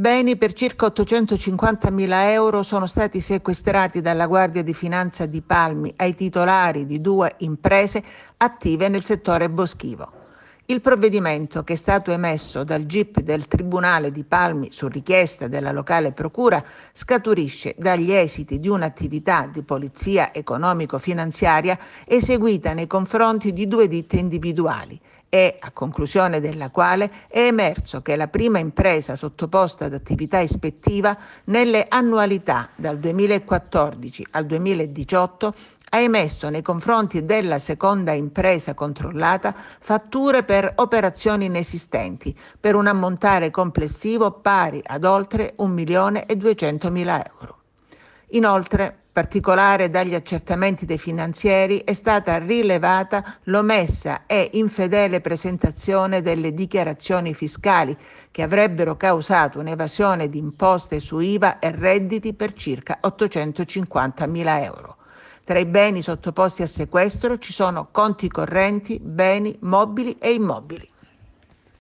Beni per circa 850.000 euro sono stati sequestrati dalla Guardia di Finanza di Palmi ai titolari di due imprese attive nel settore boschivo. Il provvedimento, che è stato emesso dal GIP del Tribunale di Palmi su richiesta della locale procura, scaturisce dagli esiti di un'attività di polizia economico-finanziaria eseguita nei confronti di due ditte individuali e a conclusione della quale è emerso che la prima impresa sottoposta ad attività ispettiva nelle annualità dal 2014 al 2018 ha emesso nei confronti della seconda impresa controllata fatture per operazioni inesistenti per un ammontare complessivo pari ad oltre 1.200.000 euro. Inoltre, particolare dagli accertamenti dei finanzieri, è stata rilevata l'omessa e infedele presentazione delle dichiarazioni fiscali che avrebbero causato un'evasione di imposte su IVA e redditi per circa 850 mila euro. Tra i beni sottoposti a sequestro ci sono conti correnti, beni mobili e immobili.